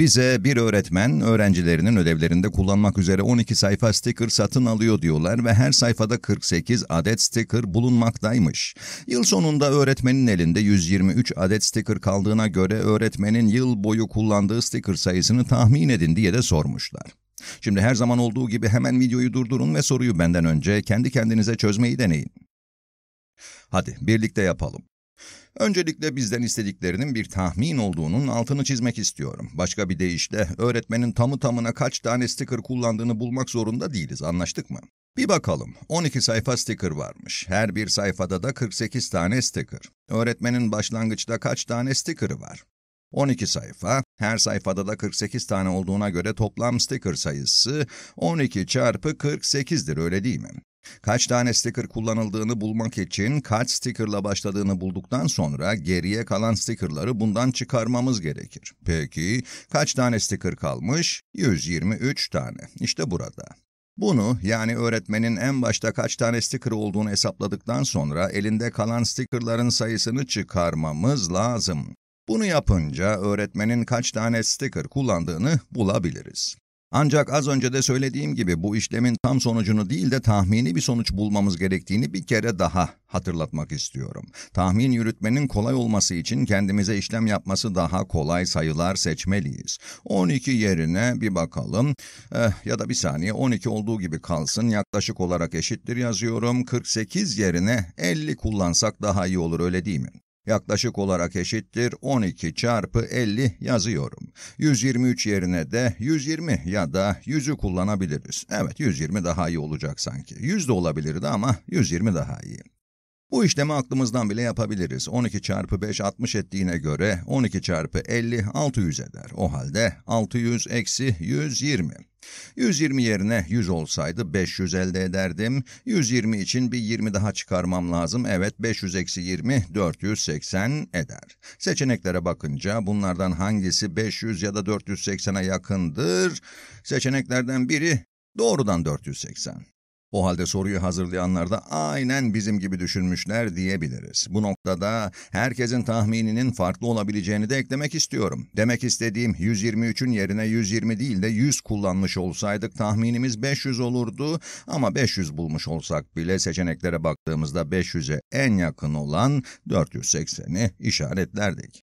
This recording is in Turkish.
Bize bir öğretmen öğrencilerinin ödevlerinde kullanmak üzere 12 sayfa sticker satın alıyor diyorlar ve her sayfada 48 adet sticker bulunmaktaymış. Yıl sonunda öğretmenin elinde 123 adet sticker kaldığına göre öğretmenin yıl boyu kullandığı sticker sayısını tahmin edin diye de sormuşlar. Şimdi her zaman olduğu gibi hemen videoyu durdurun ve soruyu benden önce kendi kendinize çözmeyi deneyin. Hadi birlikte yapalım. Öncelikle bizden istediklerinin bir tahmin olduğunun altını çizmek istiyorum. Başka bir deyişle öğretmenin tamı tamına kaç tane sticker kullandığını bulmak zorunda değiliz anlaştık mı? Bir bakalım 12 sayfa sticker varmış. Her bir sayfada da 48 tane sticker. Öğretmenin başlangıçta kaç tane sticker'ı var? 12 sayfa, her sayfada da 48 tane olduğuna göre toplam sticker sayısı 12 çarpı 48'dir öyle değil mi? Kaç tane sticker kullanıldığını bulmak için kaç stickerla başladığını bulduktan sonra geriye kalan stickerları bundan çıkarmamız gerekir. Peki kaç tane sticker kalmış? 123 tane. İşte burada. Bunu yani öğretmenin en başta kaç tane sticker olduğunu hesapladıktan sonra elinde kalan stickerların sayısını çıkarmamız lazım. Bunu yapınca öğretmenin kaç tane sticker kullandığını bulabiliriz. Ancak az önce de söylediğim gibi bu işlemin tam sonucunu değil de tahmini bir sonuç bulmamız gerektiğini bir kere daha hatırlatmak istiyorum. Tahmin yürütmenin kolay olması için kendimize işlem yapması daha kolay sayılar seçmeliyiz. 12 yerine bir bakalım eh, ya da bir saniye 12 olduğu gibi kalsın yaklaşık olarak eşittir yazıyorum. 48 yerine 50 kullansak daha iyi olur öyle değil mi? Yaklaşık olarak eşittir 12 çarpı 50 yazıyorum. 123 yerine de 120 ya da 100'ü kullanabiliriz. Evet 120 daha iyi olacak sanki. 100 de olabilirdi ama 120 daha iyi. Bu işlemi aklımızdan bile yapabiliriz. 12 çarpı 5 60 ettiğine göre 12 çarpı 50 600 eder. O halde 600 eksi 120. 120 yerine 100 olsaydı 500 elde ederdim. 120 için bir 20 daha çıkarmam lazım. Evet 500 eksi 20 480 eder. Seçeneklere bakınca bunlardan hangisi 500 ya da 480'e yakındır? Seçeneklerden biri doğrudan 480. O halde soruyu hazırlayanlar da aynen bizim gibi düşünmüşler diyebiliriz. Bu noktada herkesin tahmininin farklı olabileceğini de eklemek istiyorum. Demek istediğim 123'ün yerine 120 değil de 100 kullanmış olsaydık tahminimiz 500 olurdu ama 500 bulmuş olsak bile seçeneklere baktığımızda 500'e en yakın olan 480'i işaretlerdik.